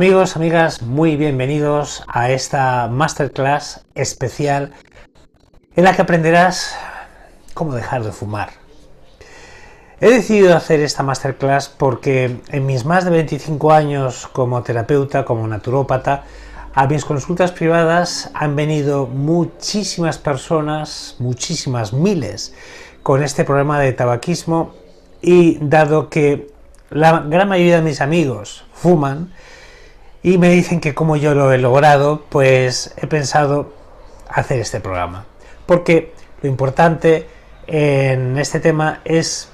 Amigos, amigas, muy bienvenidos a esta masterclass especial en la que aprenderás cómo dejar de fumar. He decidido hacer esta masterclass porque en mis más de 25 años como terapeuta, como naturópata, a mis consultas privadas han venido muchísimas personas, muchísimas miles, con este problema de tabaquismo y dado que la gran mayoría de mis amigos fuman, y me dicen que como yo lo he logrado, pues he pensado hacer este programa. Porque lo importante en este tema es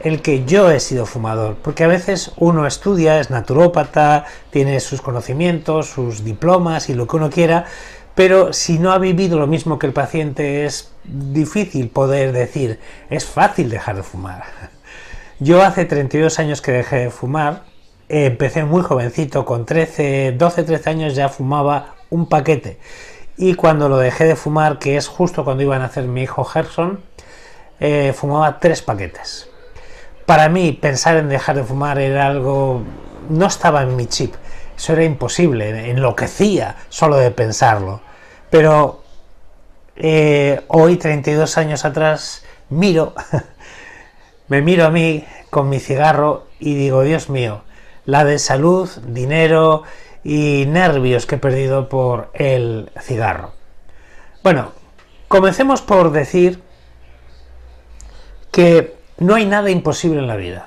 el que yo he sido fumador, porque a veces uno estudia, es naturópata, tiene sus conocimientos, sus diplomas y lo que uno quiera, pero si no ha vivido lo mismo que el paciente es difícil poder decir, es fácil dejar de fumar. Yo hace 32 años que dejé de fumar empecé muy jovencito, con 13, 12, 13 años ya fumaba un paquete. Y cuando lo dejé de fumar, que es justo cuando iba a nacer mi hijo Gerson, eh, fumaba tres paquetes. Para mí, pensar en dejar de fumar era algo. no estaba en mi chip. Eso era imposible, enloquecía solo de pensarlo. Pero eh, hoy, 32 años atrás, miro, me miro a mí con mi cigarro y digo, Dios mío, la de salud, dinero y nervios que he perdido por el cigarro. Bueno, comencemos por decir que no hay nada imposible en la vida.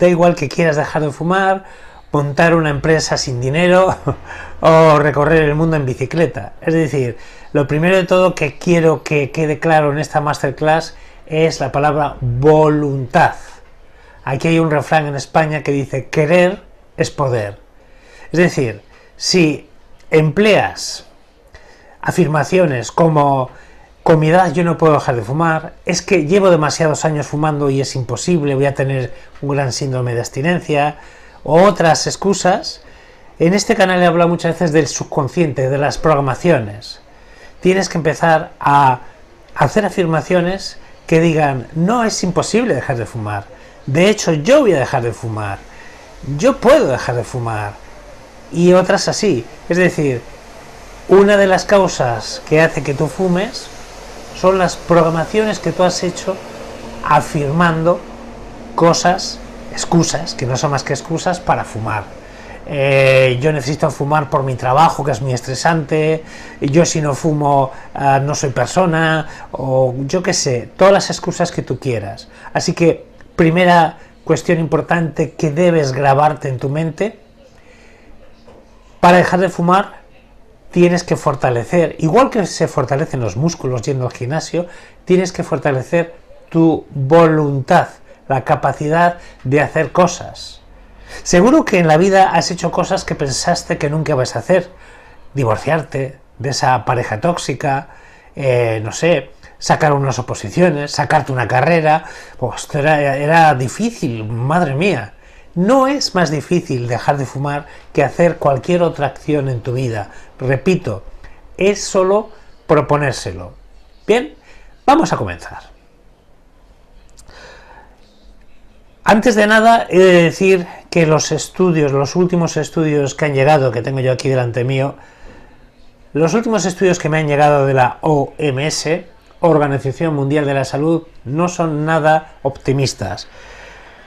Da igual que quieras dejar de fumar, montar una empresa sin dinero o recorrer el mundo en bicicleta. Es decir, lo primero de todo que quiero que quede claro en esta masterclass es la palabra voluntad. Aquí hay un refrán en España que dice, querer es poder. Es decir, si empleas afirmaciones como con mi edad yo no puedo dejar de fumar, es que llevo demasiados años fumando y es imposible, voy a tener un gran síndrome de abstinencia, o otras excusas, en este canal he hablado muchas veces del subconsciente, de las programaciones. Tienes que empezar a hacer afirmaciones que digan, no es imposible dejar de fumar, de hecho, yo voy a dejar de fumar. Yo puedo dejar de fumar. Y otras así. Es decir, una de las causas que hace que tú fumes son las programaciones que tú has hecho afirmando cosas, excusas, que no son más que excusas para fumar. Eh, yo necesito fumar por mi trabajo, que es muy estresante, yo si no fumo ah, no soy persona, o yo qué sé, todas las excusas que tú quieras. Así que primera cuestión importante que debes grabarte en tu mente, para dejar de fumar tienes que fortalecer, igual que se fortalecen los músculos yendo al gimnasio, tienes que fortalecer tu voluntad, la capacidad de hacer cosas. Seguro que en la vida has hecho cosas que pensaste que nunca vas a hacer. Divorciarte de esa pareja tóxica, eh, no sé, sacar unas oposiciones, sacarte una carrera. Pues, era, difícil, madre mía. No es más difícil dejar de fumar que hacer cualquier otra acción en tu vida. Repito, es solo proponérselo. Bien, vamos a comenzar. Antes de nada, he de decir que los estudios, los últimos estudios que han llegado, que tengo yo aquí delante mío, los últimos estudios que me han llegado de la OMS Organización Mundial de la Salud no son nada optimistas.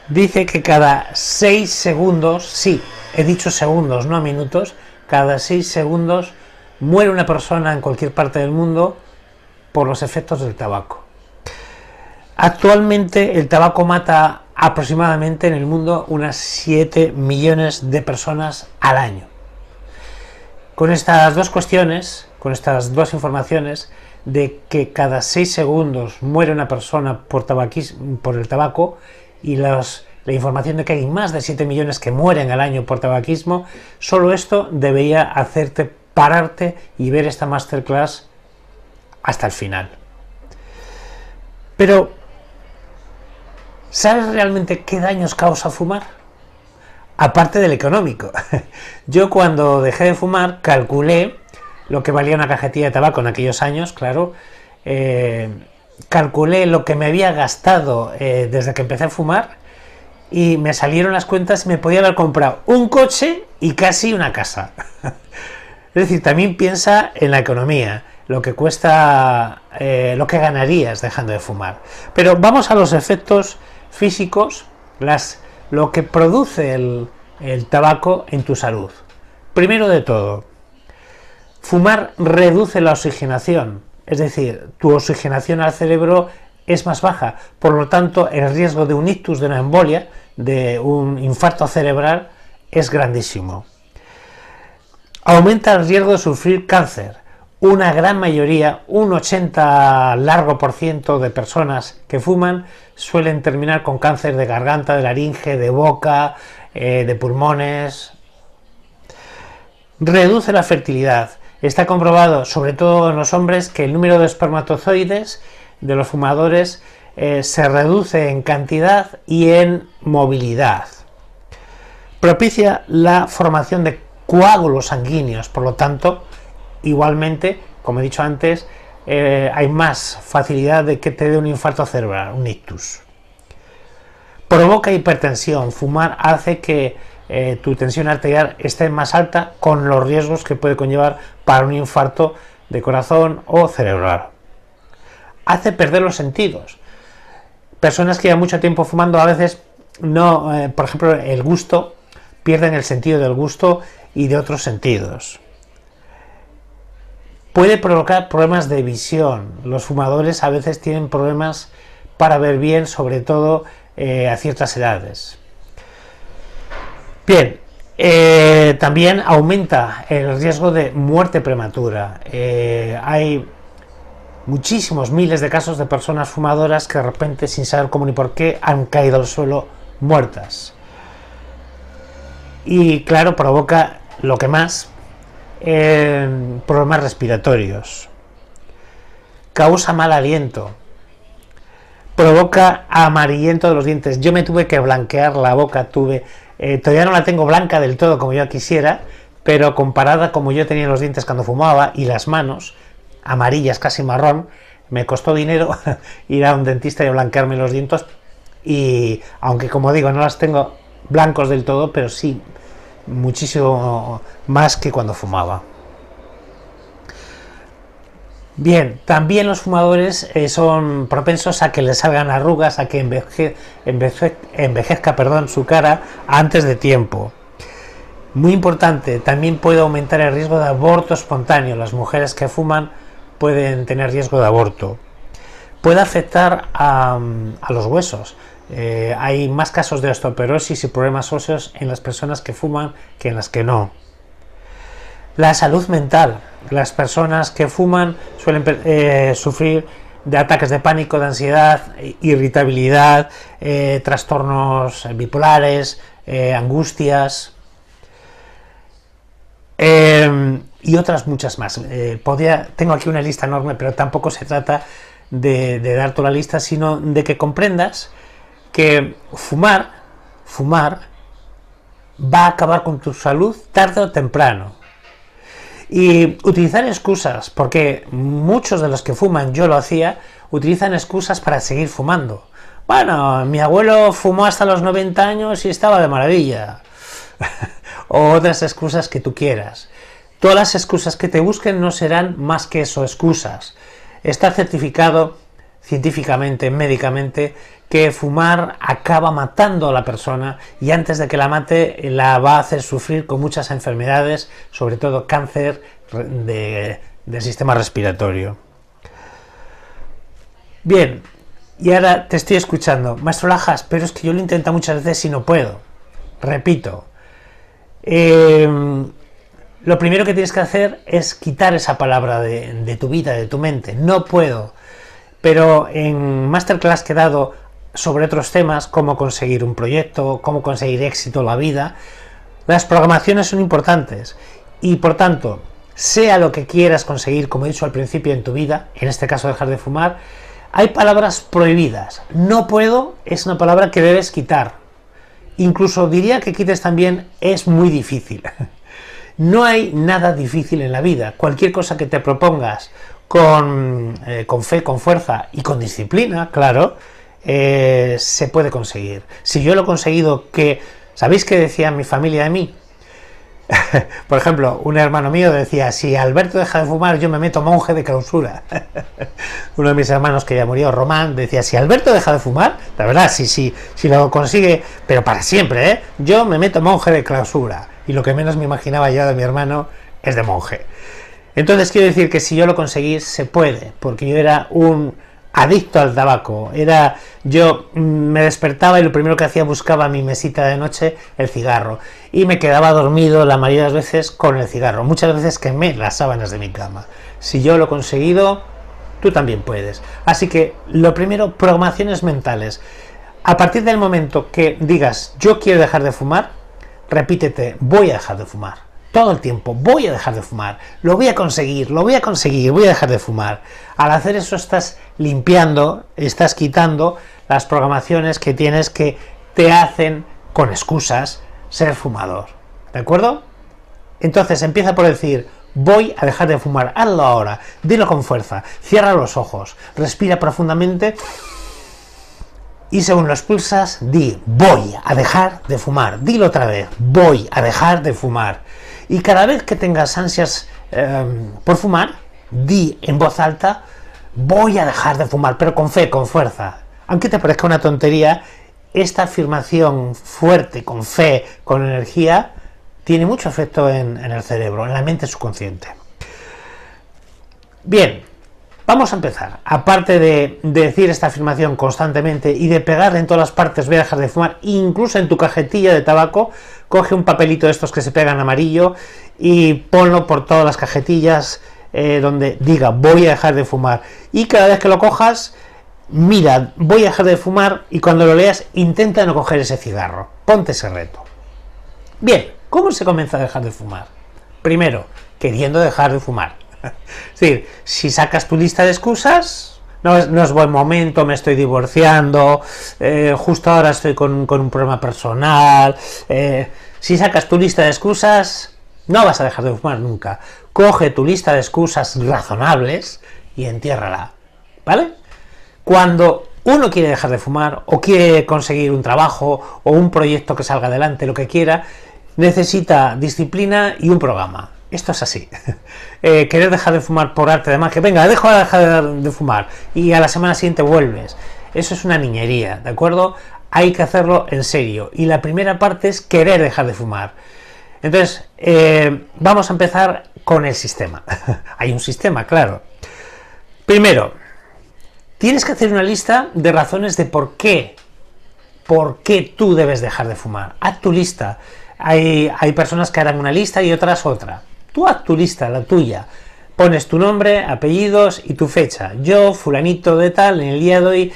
Dice que cada 6 segundos, sí, he dicho segundos, no minutos, cada 6 segundos muere una persona en cualquier parte del mundo por los efectos del tabaco. Actualmente el tabaco mata aproximadamente en el mundo unas 7 millones de personas al año. Con estas dos cuestiones, con estas dos informaciones, de que cada 6 segundos muere una persona por, tabaquismo, por el tabaco y la información de que hay más de 7 millones que mueren al año por tabaquismo, solo esto debería hacerte pararte y ver esta masterclass hasta el final. Pero, ¿sabes realmente qué daños causa fumar? Aparte del económico. Yo cuando dejé de fumar calculé lo que valía una cajetilla de tabaco en aquellos años, claro, eh, calculé lo que me había gastado eh, desde que empecé a fumar y me salieron las cuentas y me podía haber comprado un coche y casi una casa. es decir, también piensa en la economía, lo que cuesta, eh, lo que ganarías dejando de fumar. Pero vamos a los efectos físicos, las, lo que produce el, el tabaco en tu salud. Primero de todo, Fumar reduce la oxigenación, es decir, tu oxigenación al cerebro es más baja, por lo tanto el riesgo de un ictus, de una embolia, de un infarto cerebral es grandísimo. Aumenta el riesgo de sufrir cáncer. Una gran mayoría, un 80 largo por ciento de personas que fuman suelen terminar con cáncer de garganta, de laringe, de boca, eh, de pulmones. Reduce la fertilidad. Está comprobado, sobre todo en los hombres, que el número de espermatozoides de los fumadores eh, se reduce en cantidad y en movilidad. Propicia la formación de coágulos sanguíneos, por lo tanto, igualmente, como he dicho antes, eh, hay más facilidad de que te dé un infarto cerebral, un ictus. Provoca hipertensión. Fumar hace que eh, tu tensión arterial esté más alta con los riesgos que puede conllevar para un infarto de corazón o cerebral. Hace perder los sentidos. Personas que llevan mucho tiempo fumando a veces no, eh, por ejemplo, el gusto, pierden el sentido del gusto y de otros sentidos. Puede provocar problemas de visión. Los fumadores a veces tienen problemas para ver bien, sobre todo eh, a ciertas edades. Bien, eh, también aumenta el riesgo de muerte prematura. Eh, hay muchísimos miles de casos de personas fumadoras que de repente, sin saber cómo ni por qué, han caído al suelo muertas. Y claro, provoca lo que más, eh, problemas respiratorios. Causa mal aliento provoca amarillento de los dientes. Yo me tuve que blanquear la boca, tuve, eh, todavía no la tengo blanca del todo como yo quisiera, pero comparada como yo tenía los dientes cuando fumaba y las manos, amarillas, casi marrón, me costó dinero ir a un dentista y blanquearme los dientes y aunque como digo no las tengo blancos del todo, pero sí muchísimo más que cuando fumaba. Bien, también los fumadores eh, son propensos a que les salgan arrugas, a que envejezca su cara antes de tiempo. Muy importante, también puede aumentar el riesgo de aborto espontáneo. Las mujeres que fuman pueden tener riesgo de aborto. Puede afectar a, los huesos. Eh, hay más casos de osteoporosis y problemas óseos en las personas que fuman que en las que no. La salud mental. Las personas que fuman suelen eh, sufrir de ataques de pánico, de ansiedad, eh, irritabilidad, eh, trastornos bipolares, angustias em, y otras muchas más. tengo aquí una lista enorme, pero tampoco se trata de, darte dar la lista, sino de que comprendas que fumar, fumar, va a acabar con tu salud tarde o temprano. Y utilizar excusas, porque muchos de los que fuman, yo lo hacía, utilizan excusas para seguir fumando. Bueno, mi abuelo fumó hasta los 90 años y estaba de maravilla. o otras excusas que tú quieras. Todas las excusas que te busquen no serán más que eso, excusas. Está certificado científicamente, médicamente, que fumar acaba matando a la persona y antes de que la mate la va a hacer sufrir con muchas enfermedades, sobre todo cáncer de, del sistema respiratorio. Bien, y ahora te estoy escuchando, maestro Lajas, pero es que yo lo intento muchas veces y no puedo. Repito, em, lo primero que tienes que hacer es quitar esa palabra de tu vida, de tu mente. No puedo pero en masterclass que he dado sobre otros temas, como conseguir un proyecto, cómo conseguir éxito en la vida, las programaciones son importantes y por tanto, sea lo que quieras conseguir, como he dicho al principio, en tu vida, en este caso dejar de fumar, hay palabras prohibidas. No puedo es una palabra que debes quitar. Incluso diría que quites también es muy difícil. No hay nada difícil en la vida. Cualquier cosa que te propongas, eh, con, fe, con fuerza y con disciplina, claro, eh, se puede conseguir. Si yo lo he conseguido que, ¿sabéis qué decía mi familia de mí? Por ejemplo, un hermano mío decía, si Alberto deja de fumar, yo me meto monje de clausura. Uno de mis hermanos que ya murió, Román, decía, si Alberto deja de fumar, la verdad, si, si lo consigue, pero para siempre, ¿eh? yo me meto monje de clausura. Y lo que menos me imaginaba yo de mi hermano es de monje. Entonces quiero decir que si yo lo conseguí, se puede, porque yo era un adicto al tabaco. Era yo mm, me despertaba y lo primero que hacía buscaba mi mesita de noche el cigarro y me quedaba dormido la mayoría de las veces con el cigarro. Muchas veces quemé las sábanas de mi cama. Si yo lo he conseguido, tú también puedes. Así que lo primero, programaciones mentales. A partir del momento que digas yo quiero dejar de fumar, repítete voy a dejar de fumar todo el tiempo, voy a dejar de fumar, lo voy a conseguir, lo voy a conseguir, voy a dejar de fumar. Al hacer eso estás limpiando, estás quitando las programaciones que tienes que te hacen con excusas ser fumador. ¿De acuerdo? Entonces empieza por decir, voy a dejar de fumar, hazlo ahora, dilo con fuerza, cierra los ojos, respira profundamente y según lo pulsas di, voy a dejar de fumar, dilo otra vez, voy a dejar de fumar. Y cada vez que tengas ansias em, por fumar, di en voz alta, voy a dejar de fumar, pero con fe, con fuerza. Aunque te parezca una tontería, esta afirmación fuerte, con fe, con energía, tiene mucho efecto en el cerebro, en la mente subconsciente. Bien, Vamos a empezar. Aparte de, decir esta afirmación constantemente y de pegarle en todas las partes, voy a dejar de fumar, incluso en tu cajetilla de tabaco, coge un papelito de estos que se pegan amarillo y ponlo por todas las cajetillas eh, donde diga voy a dejar de fumar. Y cada vez que lo cojas, mira, voy a dejar de fumar y cuando lo leas, intenta no coger ese cigarro. Ponte ese reto. Bien, ¿cómo se comienza a dejar de fumar? Primero, queriendo dejar de fumar es decir, si sacas tu lista de excusas, no es, buen momento, me estoy divorciando, eh, justo ahora estoy con, un problema personal. Eh, si sacas tu lista de excusas, no vas a dejar de fumar nunca. Coge tu lista de excusas razonables y entiérrala. ¿Vale? Cuando uno quiere dejar de fumar o quiere conseguir un trabajo o un proyecto que salga adelante, lo que quiera, necesita disciplina y un programa. Esto es así. Eh, querer dejar de fumar por arte de magia. Venga, dejo de dejar de fumar. Y a la semana siguiente vuelves. Eso es una niñería, ¿de acuerdo? Hay que hacerlo en serio. Y la primera parte es querer dejar de fumar. Entonces, eh, vamos a empezar con el sistema. Hay un sistema, claro. Primero, tienes que hacer una lista de razones de por qué, por qué tú debes dejar de fumar. Haz tu lista. Hay, hay personas que harán una lista y otras otra. Tú tu lista, la tuya. Pones tu nombre, apellidos y tu fecha. Yo, fulanito de tal, en el día de hoy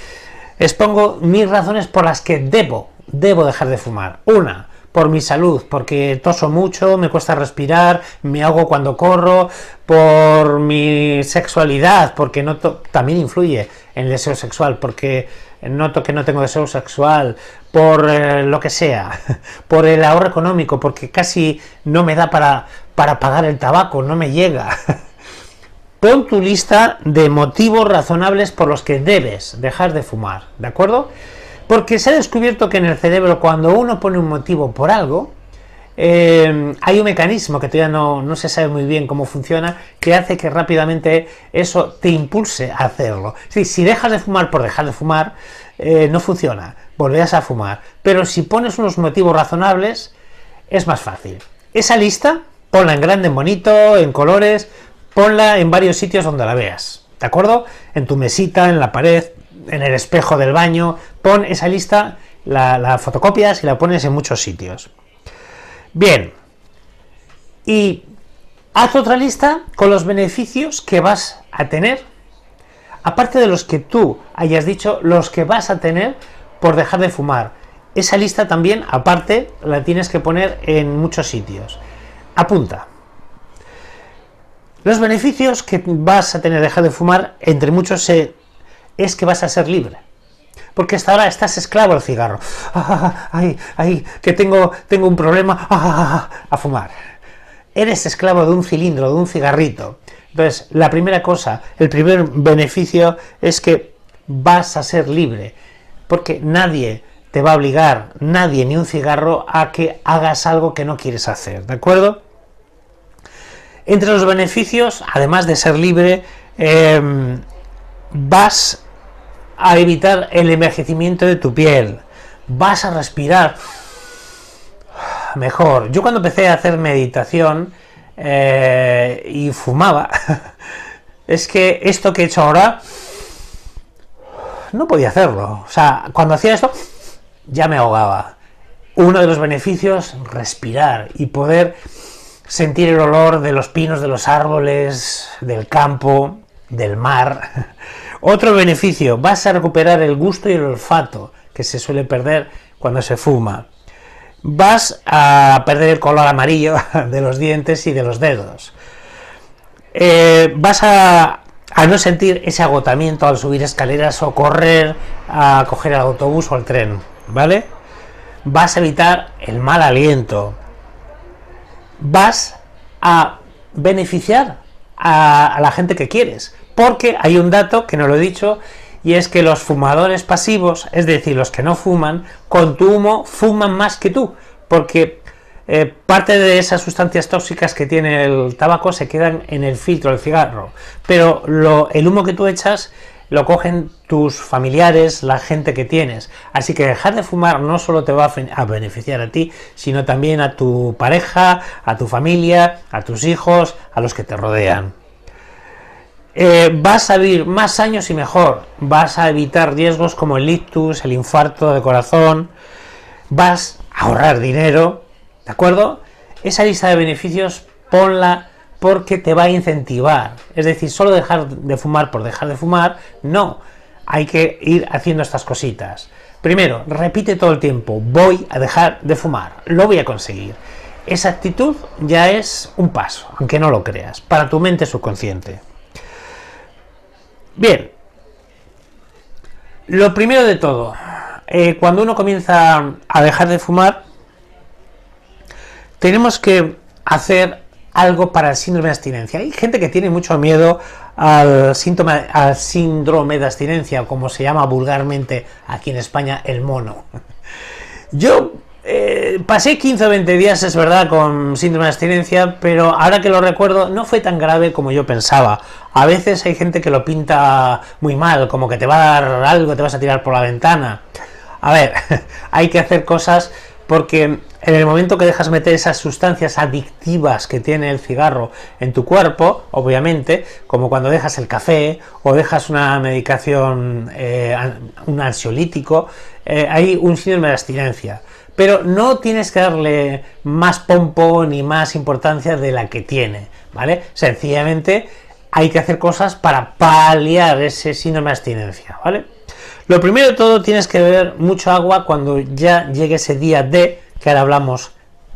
expongo mis razones por las que debo, debo dejar de fumar. Una, por mi salud, porque toso mucho, me cuesta respirar, me ahogo cuando corro, por mi sexualidad, porque noto también influye en el deseo sexual, porque noto que no tengo deseo sexual, por eh, lo que sea, por el ahorro económico, porque casi no me da para para pagar el tabaco, no me llega. Pon tu lista de motivos razonables por los que debes dejar de fumar, ¿de acuerdo? Porque se ha descubierto que en el cerebro cuando uno pone un motivo por algo, eh, hay un mecanismo que todavía no, no, se sabe muy bien cómo funciona, que hace que rápidamente eso te impulse a hacerlo. si dejas de fumar por dejar de fumar, eh, no funciona, volverás a fumar. Pero si pones unos motivos razonables, es más fácil. Esa lista ponla en grande, en bonito, en colores, ponla en varios sitios donde la veas, ¿de acuerdo? En tu mesita, en la pared, en el espejo del baño, pon esa lista, la, fotocopias y la pones en muchos sitios. Bien, y haz otra lista con los beneficios que vas a tener, aparte de los que tú hayas dicho, los que vas a tener por dejar de fumar. Esa lista también, aparte, la tienes que poner en muchos sitios. Apunta. Los beneficios que vas a tener de dejar de fumar, entre muchos, eh, es que vas a ser libre. Porque hasta ahora estás esclavo al cigarro. ay, ay, que tengo, tengo un problema. a fumar. Eres esclavo de un cilindro, de un cigarrito. Entonces, la primera cosa, el primer beneficio es que vas a ser libre. Porque nadie te va a obligar nadie ni un cigarro a que hagas algo que no quieres hacer, ¿de acuerdo? Entre los beneficios, además de ser libre, em, vas a evitar el envejecimiento de tu piel, vas a respirar mejor. Yo cuando empecé a hacer meditación eh, y fumaba, es que esto que he hecho ahora no podía hacerlo. O sea, cuando hacía esto ya me ahogaba. Uno de los beneficios, respirar y poder sentir el olor de los pinos, de los árboles, del campo, del mar. Otro beneficio, vas a recuperar el gusto y el olfato que se suele perder cuando se fuma. Vas a perder el color amarillo de los dientes y de los dedos. Eh, vas a, a no sentir ese agotamiento al subir escaleras o correr a coger el autobús o el tren. ¿vale? Vas a evitar el mal aliento. Vas a beneficiar a, la gente que quieres. Porque hay un dato que no lo he dicho y es que los fumadores pasivos, es decir, los que no fuman, con tu humo fuman más que tú, porque eh, parte de esas sustancias tóxicas que tiene el tabaco se quedan en el filtro del cigarro, pero el humo que tú echas lo cogen tus familiares, la gente que tienes. Así que dejar de fumar no solo te va a beneficiar a ti, sino también a tu pareja, a tu familia, a tus hijos, a los que te rodean. Eh, vas a vivir más años y mejor. Vas a evitar riesgos como el ictus, el infarto de corazón. Vas a ahorrar dinero. ¿De acuerdo? Esa lista de beneficios ponla porque te va a incentivar. Es decir, solo dejar de fumar por dejar de fumar, no. Hay que ir haciendo estas cositas. Primero, repite todo el tiempo, voy a dejar de fumar, lo voy a conseguir. Esa actitud ya es un paso, aunque no lo creas, para tu mente subconsciente. Bien, lo primero de todo, eh, cuando uno comienza a dejar de fumar, tenemos que hacer algo para el síndrome de abstinencia. Hay gente que tiene mucho miedo al, síntoma, al síndrome de abstinencia, como se llama vulgarmente aquí en España, el mono. Yo eh, pasé 15 o 20 días, es verdad, con síndrome de abstinencia, pero ahora que lo recuerdo, no fue tan grave como yo pensaba. A veces hay gente que lo pinta muy mal, como que te va a dar algo, te vas a tirar por la ventana. A ver, hay que hacer cosas porque en el momento que dejas meter esas sustancias adictivas que tiene el cigarro en tu cuerpo, obviamente, como cuando dejas el café o dejas una medicación, eh, un ansiolítico, eh, hay un síndrome de abstinencia. Pero no tienes que darle más pompo ni más importancia de la que tiene, ¿vale? Sencillamente hay que hacer cosas para paliar ese síndrome de abstinencia, ¿vale? Lo primero de todo tienes que beber mucho agua cuando ya llegue ese día D, que ahora hablamos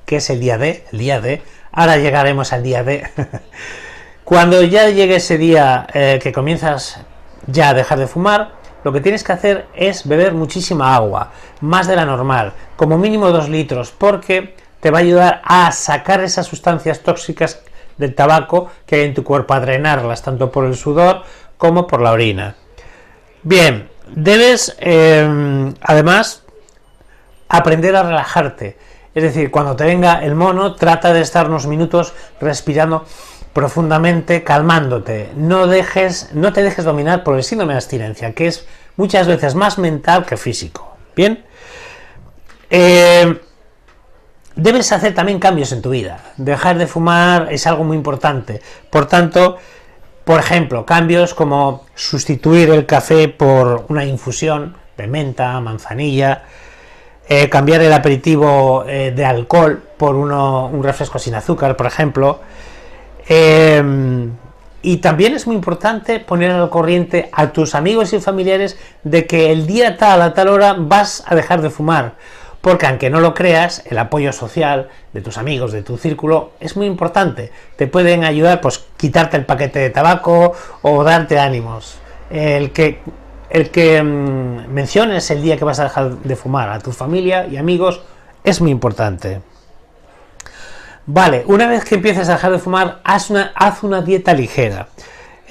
que es el día D, el día D, ahora llegaremos al día D. cuando ya llegue ese día eh, que comienzas ya a dejar de fumar, lo que tienes que hacer es beber muchísima agua, más de la normal, como mínimo dos litros, porque te va a ayudar a sacar esas sustancias tóxicas del tabaco que hay en tu cuerpo, a drenarlas tanto por el sudor como por la orina. Bien, Debes, em, además, aprender a relajarte. Es decir, cuando te venga el mono, trata de estar unos minutos respirando profundamente, calmándote. No, dejes, no te dejes dominar por el síndrome de abstinencia, que es muchas veces más mental que físico. Bien. Em, debes hacer también cambios en tu vida. Dejar de fumar es algo muy importante. Por tanto, por ejemplo, cambios como sustituir el café por una infusión de menta, manzanilla, eh, cambiar el aperitivo eh, de alcohol por un refresco sin azúcar, por ejemplo. Em, y también es muy importante poner al corriente a tus amigos y familiares de que el día tal a tal hora vas a dejar de fumar porque aunque no lo creas, el apoyo social de tus amigos, de tu círculo, es muy importante. Te pueden ayudar, pues, quitarte el paquete de tabaco o darte ánimos. El que, el que mm, menciones el día que vas a dejar de fumar a tu familia y amigos es muy importante. Vale, una vez que empieces a dejar de fumar, haz una, haz una dieta ligera.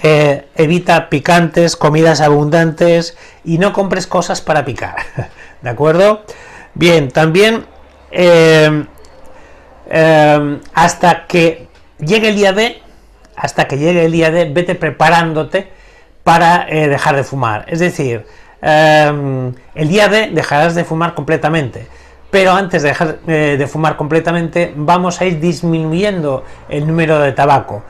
Eh, evita picantes, comidas abundantes y no compres cosas para picar. ¿De acuerdo? Bien, también eh, eh, hasta que llegue el día D, hasta que llegue el día D, vete preparándote para eh, dejar de fumar. Es decir, el día D dejarás de fumar completamente. Pero antes de dejar de fumar completamente, vamos a ir disminuyendo el número de tabaco.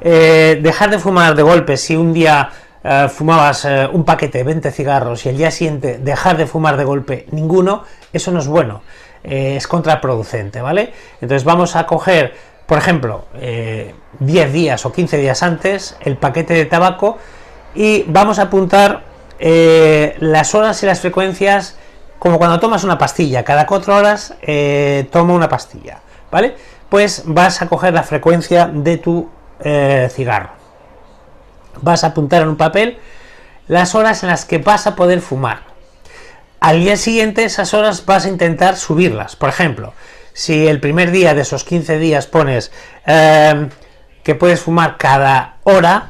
dejar de fumar de golpe, si un día eh, fumabas eh, un paquete, 20 cigarros y el día siguiente dejar de fumar de golpe ninguno, eso no es bueno, eh, es contraproducente, ¿vale? Entonces vamos a coger, por ejemplo, 10 días o 15 días antes el paquete de tabaco y vamos a apuntar las horas y las frecuencias como cuando tomas una pastilla, cada 4 horas toma una pastilla, ¿vale? Pues vas a coger la frecuencia de tu cigarro vas a apuntar en un papel las horas en las que vas a poder fumar. Al día siguiente esas horas vas a intentar subirlas. Por ejemplo, si el primer día de esos 15 días pones em, que puedes fumar cada hora,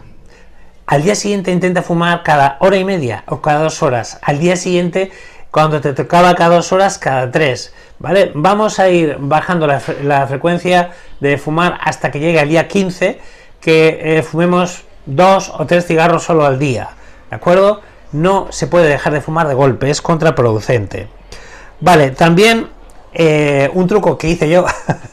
al día siguiente intenta fumar cada hora y media o cada dos horas. Al día siguiente, cuando te tocaba cada dos horas, cada tres. ¿Vale? Vamos a ir bajando la, frecuencia de fumar hasta que llegue el día 15, que eh, fumemos dos o tres cigarros solo al día, ¿de acuerdo? No se puede dejar de fumar de golpe, es contraproducente. Vale, también eh, un truco que hice yo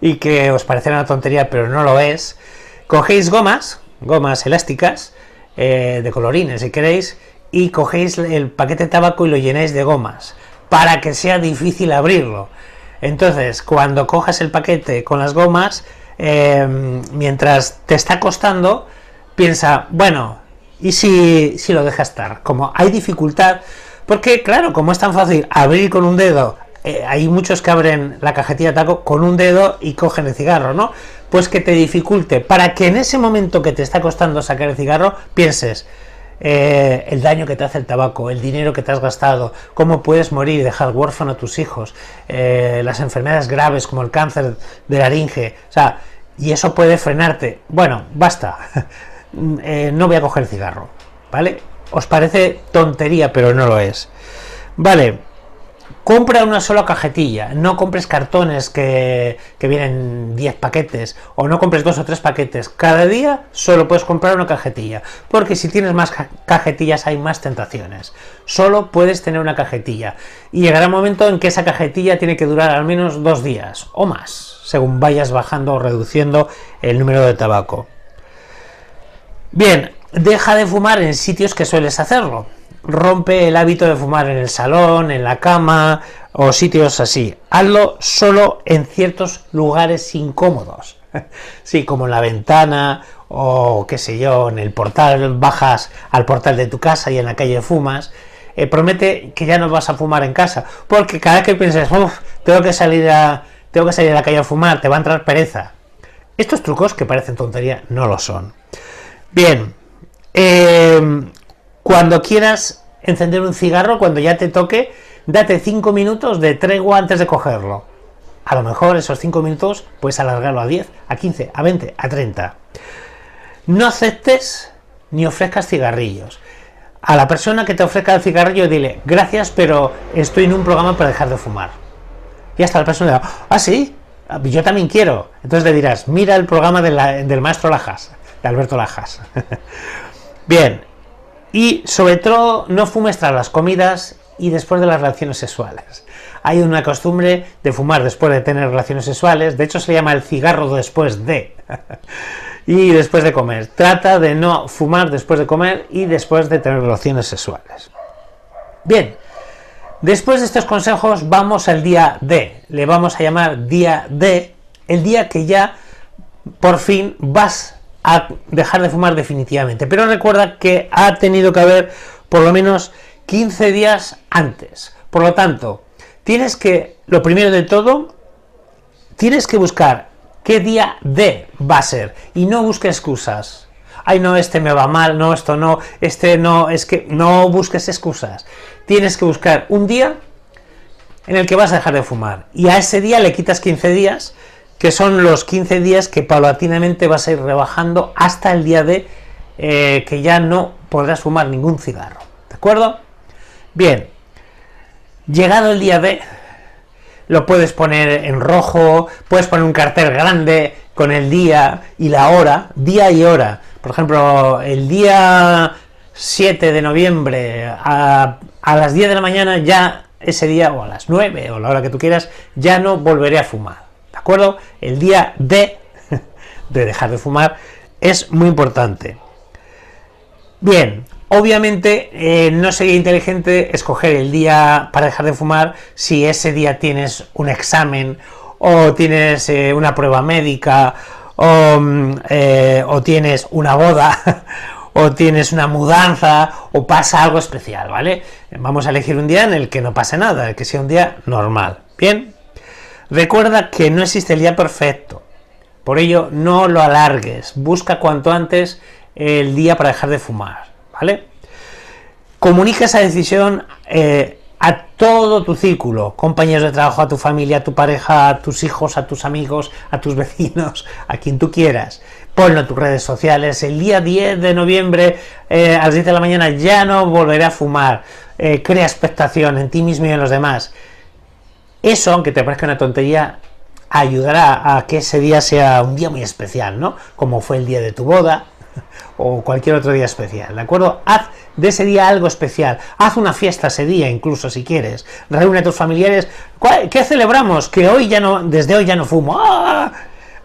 y que os parecerá una tontería, pero no lo es. Cogéis gomas, gomas elásticas, eh, de colorines si queréis, y cogéis el paquete de tabaco y lo llenáis de gomas, para que sea difícil abrirlo. Entonces, cuando cojas el paquete con las gomas, eh, mientras te está costando, piensa, bueno, ¿y si, si lo deja estar? Como hay dificultad, porque claro, como es tan fácil abrir con un dedo, eh, hay muchos que abren la cajetilla de taco con un dedo y cogen el cigarro, ¿no? Pues que te dificulte, para que en ese momento que te está costando sacar el cigarro, pienses, eh, el daño que te hace el tabaco, el dinero que te has gastado, cómo puedes morir y dejar huérfano a tus hijos, eh, las enfermedades graves como el cáncer de laringe, o sea, y eso puede frenarte. Bueno, basta. Mm, eh, no voy a coger cigarro, ¿vale? Os parece tontería, pero no lo es. Vale, compra una sola cajetilla, no compres cartones que, vienen 10 paquetes o no compres dos o tres paquetes. Cada día solo puedes comprar una cajetilla, porque si tienes más cajetillas hay más tentaciones. Solo puedes tener una cajetilla y llegará un momento en que esa cajetilla tiene que durar al menos dos días o más, según vayas bajando o reduciendo el número de tabaco. Bien, deja de fumar en sitios que sueles hacerlo. Rompe el hábito de fumar en el salón, en la cama o sitios así. Hazlo solo en ciertos lugares incómodos. Sí, como en la ventana o qué sé yo, en el portal, bajas al portal de tu casa y en la calle fumas. Eh, promete que ya no vas a fumar en casa, porque cada vez que pienses, uff, tengo que salir a, tengo que salir a la calle a fumar, te va a entrar pereza. Estos trucos que parecen tontería no lo son. Bien. Eh, cuando quieras encender un cigarro, cuando ya te toque, date 5 minutos de tregua antes de cogerlo. A lo mejor esos cinco minutos puedes alargarlo a 10, a 15, a 20, a 30. No aceptes ni ofrezcas cigarrillos. A la persona que te ofrezca el cigarrillo dile, gracias, pero estoy en un programa para dejar de fumar. Y hasta la persona le va, ah, sí, yo también quiero. Entonces le dirás, mira el programa del maestro Lajas de Alberto Lajas. Bien, y sobre todo no fumes tras las comidas y después de las relaciones sexuales. Hay una costumbre de fumar después de tener relaciones sexuales, de hecho se llama el cigarro después de. y después de comer. Trata de no fumar después de comer y después de tener relaciones sexuales. Bien, después de estos consejos vamos al día D. Le vamos a llamar día D, el día que ya por fin vas dejar de fumar definitivamente. Pero recuerda que ha tenido que haber por lo menos 15 días antes. Por lo tanto, tienes que, lo primero de todo, tienes que buscar qué día de va a ser y no busques excusas ay no, este me va mal, no, esto no, este no, es que no busques excusas. Tienes que buscar un día en el que vas a dejar de fumar y a ese día le quitas 15 días que son los 15 días que paulatinamente vas a ir rebajando hasta el día de eh, que ya no podrás fumar ningún cigarro. ¿De acuerdo? Bien, llegado el día de, lo puedes poner en rojo, puedes poner un cartel grande con el día y la hora, día y hora. Por ejemplo, el día 7 de noviembre a, a las 10 de la mañana ya ese día o a las 9 o la hora que tú quieras ya no volveré a fumar. El día de, dejar de fumar es muy importante. Bien, Obviamente eh, no sería inteligente escoger el día para dejar de fumar si ese día tienes un examen o tienes eh, una prueba médica o, mm, eh, o tienes una boda o tienes una mudanza o pasa algo especial, ¿vale? Vamos a elegir un día en el que no pase nada, que sea un día normal. Bien, Recuerda que no existe el día perfecto. Por ello, no lo alargues. Busca cuanto antes el día para dejar de fumar. ¿Vale? Comunica esa decisión eh, a todo tu círculo, compañeros de trabajo, a tu familia, a tu pareja, a tus hijos, a tus amigos, a tus vecinos, a quien tú quieras. Ponlo en tus redes sociales. El día 10 de noviembre eh, a las 10 de la mañana ya no volveré a fumar. Eh, crea expectación en ti mismo y en los demás. Eso, aunque te parezca una tontería, ayudará a que ese día sea un día muy especial, ¿no? Como fue el día de tu boda o cualquier otro día especial, ¿de acuerdo? Haz de ese día algo especial, haz una fiesta ese día incluso si quieres, reúne a tus familiares, ¿qué celebramos? Que hoy ya no, desde hoy ya no fumo, ¡Ah!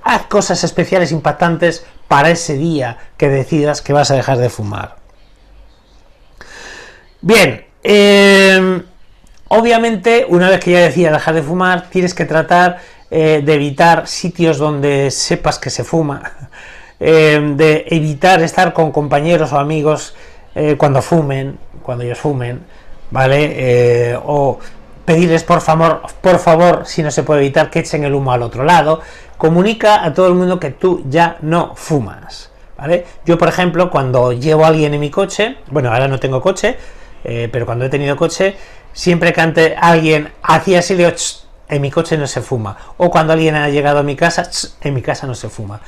haz cosas especiales impactantes para ese día que decidas que vas a dejar de fumar. Bien, eh... Obviamente, una vez que ya decía dejar de fumar, tienes que tratar eh, de evitar sitios donde sepas que se fuma, eh, de evitar estar con compañeros o amigos eh, cuando fumen, cuando ellos fumen, ¿vale? o pedirles por favor, por favor, si no se puede evitar, que echen el humo al otro lado. Comunica a todo el mundo que tú ya no fumas. ¿Vale? Yo, por ejemplo, cuando llevo a alguien en mi coche, bueno, ahora no tengo coche, pero cuando he tenido coche, siempre que alguien hacía silencio en mi coche no se fuma. O cuando alguien ha llegado a mi casa, en mi casa no se fuma.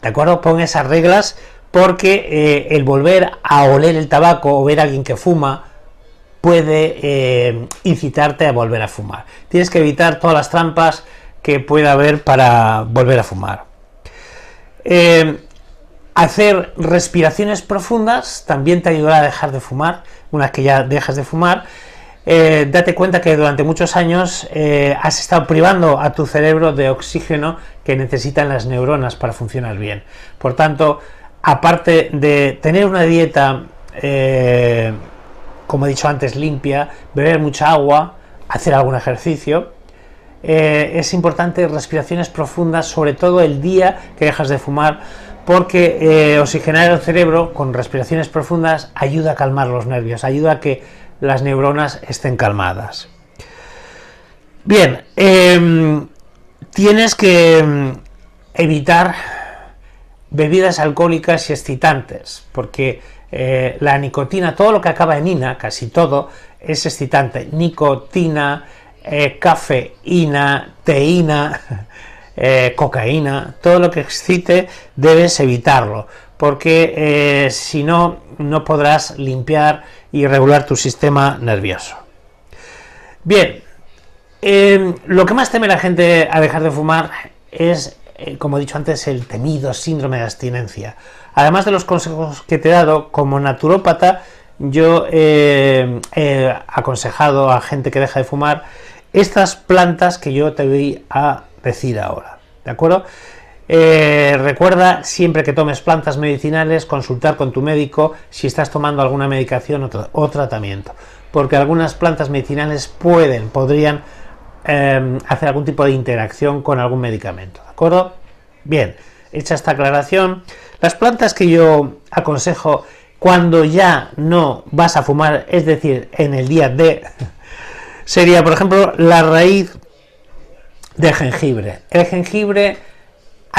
¿De acuerdo? Pon esas reglas porque eh, el volver a oler el tabaco o ver a alguien que fuma puede eh, incitarte a volver a fumar. Tienes que evitar todas las trampas que pueda haber para volver a fumar. Eh, hacer respiraciones profundas también te ayudará a dejar de fumar, una que ya dejas de fumar. Eh, date cuenta que durante muchos años eh, has estado privando a tu cerebro de oxígeno que necesitan las neuronas para funcionar bien. Por tanto, aparte de tener una dieta, eh, como he dicho antes, limpia, beber mucha agua, hacer algún ejercicio, es importante respiraciones profundas, sobre todo el día que dejas de fumar, porque oxigenar el cerebro con respiraciones profundas ayuda a calmar los nervios, ayuda a que las neuronas estén calmadas. Bien, em, tienes que em, evitar bebidas alcohólicas y excitantes, porque eh, la nicotina, todo lo que acaba en ina, casi todo, es excitante. Nicotina, eh, cafeína, teína, eh, cocaína, todo lo que excite debes evitarlo, porque si no no podrás limpiar y regular tu sistema nervioso. Bien, em, lo que más teme la gente a dejar de fumar es, eh, como he dicho antes, el temido síndrome de abstinencia. Además de los consejos que te he dado, como naturópata, yo em, he aconsejado a gente que deja de fumar estas plantas que yo te voy a decir ahora. ¿De acuerdo? Eh, recuerda siempre que tomes plantas medicinales consultar con tu médico si estás tomando alguna medicación o, tratamiento, porque algunas plantas medicinales pueden, podrían em, hacer algún tipo de interacción con algún medicamento, ¿de acuerdo? Bien, hecha esta aclaración, las plantas que yo aconsejo cuando ya no vas a fumar, es decir, en el día de sería, por ejemplo, la raíz de jengibre. El jengibre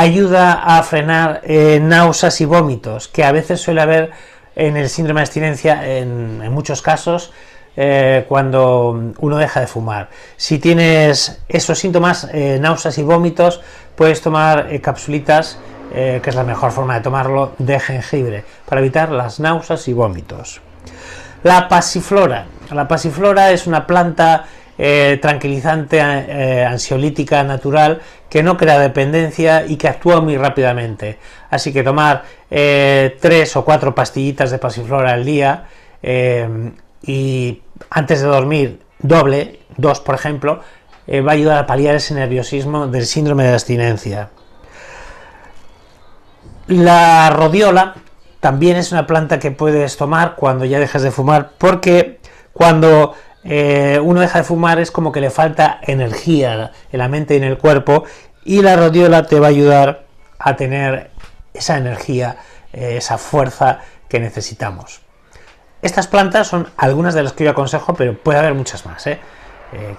ayuda a frenar eh, náuseas y vómitos, que a veces suele haber en el síndrome de abstinencia en, muchos casos eh, cuando uno deja de fumar. Si tienes esos síntomas, eh, náuseas y vómitos, puedes tomar capsulitas, que es la mejor forma de tomarlo, de jengibre, para evitar las náuseas y vómitos. La pasiflora. La pasiflora es una planta eh, tranquilizante eh, ansiolítica natural que no crea dependencia y que actúa muy rápidamente. Así que tomar eh, tres o cuatro pastillitas de pasiflora al día y antes de dormir doble, dos por ejemplo, va a ayudar a paliar ese nerviosismo del síndrome de abstinencia. La rodiola también es una planta que puedes tomar cuando ya dejas de fumar porque cuando eh, uno deja de fumar es como que le falta energía en la mente y en el cuerpo y la rodiola te va a ayudar a tener esa energía, eh, esa fuerza que necesitamos. Estas plantas son algunas de las que yo aconsejo, pero puede haber muchas más. ¿eh?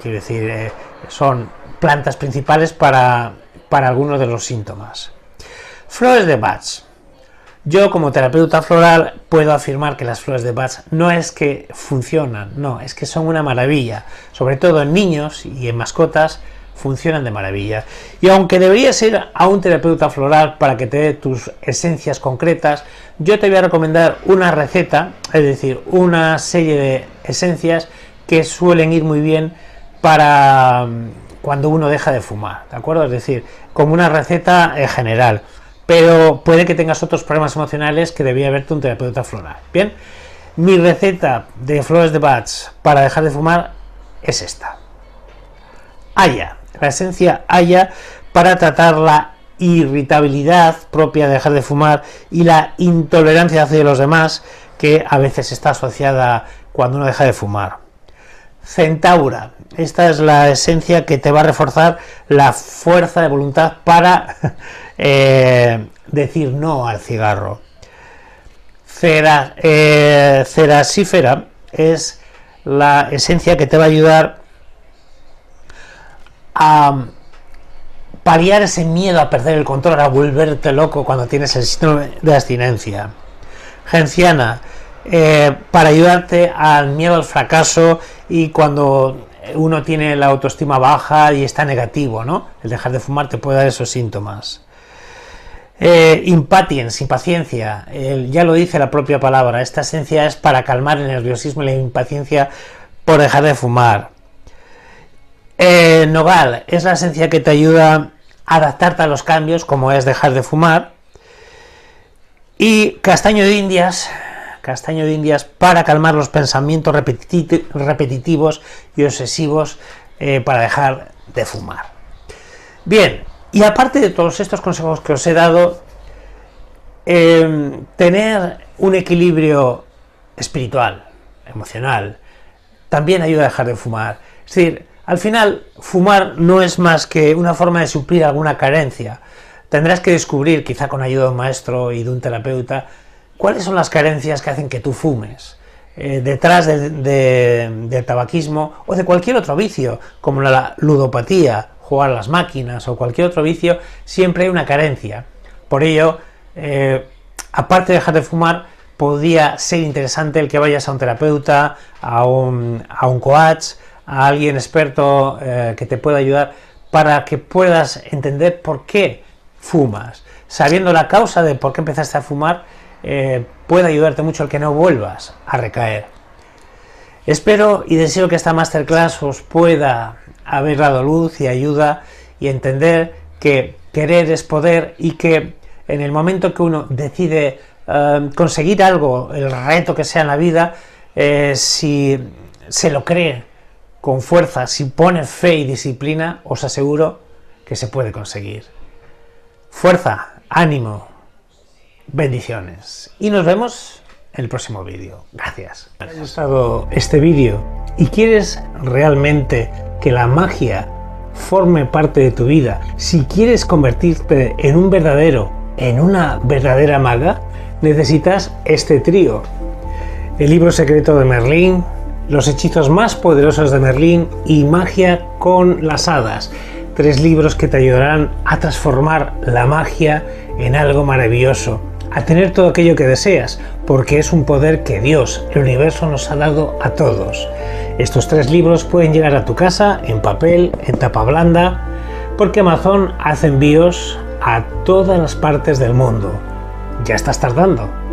quiero decir, son plantas principales para, para algunos de los síntomas. Flores de Bach. Yo como terapeuta floral puedo afirmar que las flores de Bach no es que funcionan, no, es que son una maravilla. Sobre todo en niños y en mascotas funcionan de maravilla. Y aunque deberías ir a un terapeuta floral para que te dé tus esencias concretas, yo te voy a recomendar una receta, es decir, una serie de esencias que suelen ir muy bien para mm, cuando uno deja de fumar, ¿de acuerdo? Es decir, como una receta en eh, general pero puede que tengas otros problemas emocionales que debía haberte un terapeuta floral. Bien, mi receta de flores de Bach para dejar de fumar es esta. Haya, la esencia haya para tratar la irritabilidad propia de dejar de fumar y la intolerancia hacia los demás que a veces está asociada cuando uno deja de fumar. Centaura, esta es la esencia que te va a reforzar la fuerza de voluntad para Eh, decir no al cigarro. Cera, eh, cerasífera es la esencia que te va a ayudar a paliar ese miedo a perder el control, a volverte loco cuando tienes el síndrome de abstinencia. Genciana, eh, para ayudarte al miedo al fracaso y cuando uno tiene la autoestima baja y está negativo, ¿no? El dejar de fumar te puede dar esos síntomas. Impatience, eh, impatiens, impaciencia, ya lo dice la propia palabra, esta esencia es para calmar el nerviosismo y la impaciencia por dejar de fumar. Eh, nogal, es la esencia que te ayuda a adaptarte a los cambios, como es dejar de fumar. Y castaño de indias, castaño de indias para calmar los pensamientos repetitivos y obsesivos eh, para dejar de fumar. Bien, y aparte de todos estos consejos que os he dado, em, tener un equilibrio espiritual, emocional, también ayuda a dejar de fumar. Es decir, al final, fumar no es más que una forma de suplir alguna carencia. Tendrás que descubrir, quizá con ayuda de un maestro y de un terapeuta, cuáles son las carencias que hacen que tú fumes. Eh, detrás del tabaquismo o de cualquier otro vicio, como la ludopatía jugar a las máquinas o cualquier otro vicio, siempre hay una carencia. Por ello, eh, aparte de dejar de fumar, podría ser interesante el que vayas a un terapeuta, a un, a un coach, a alguien experto eh, que te pueda ayudar para que puedas entender por qué fumas. Sabiendo la causa de por qué empezaste a fumar, eh, puede ayudarte mucho el que no vuelvas a recaer. Espero y deseo que esta masterclass os pueda haber dado luz y ayuda y entender que querer es poder y que en el momento que uno decide eh, conseguir algo, el reto que sea en la vida, eh, si se lo cree con fuerza, si pone fe y disciplina, os aseguro que se puede conseguir. Fuerza, ánimo, bendiciones. Y nos vemos el próximo vídeo. Gracias. Si gustado este vídeo y quieres realmente que la magia forme parte de tu vida, si quieres convertirte en un verdadero, en una verdadera maga, necesitas este trío. El libro secreto de Merlín, los hechizos más poderosos de Merlín y magia con las hadas. Tres libros que te ayudarán a transformar la magia en algo maravilloso a tener todo aquello que deseas, porque es un poder que Dios, el universo, nos ha dado a todos. Estos tres libros pueden llegar a tu casa en papel, en tapa blanda, porque Amazon hace envíos a todas las partes del mundo. Ya estás tardando.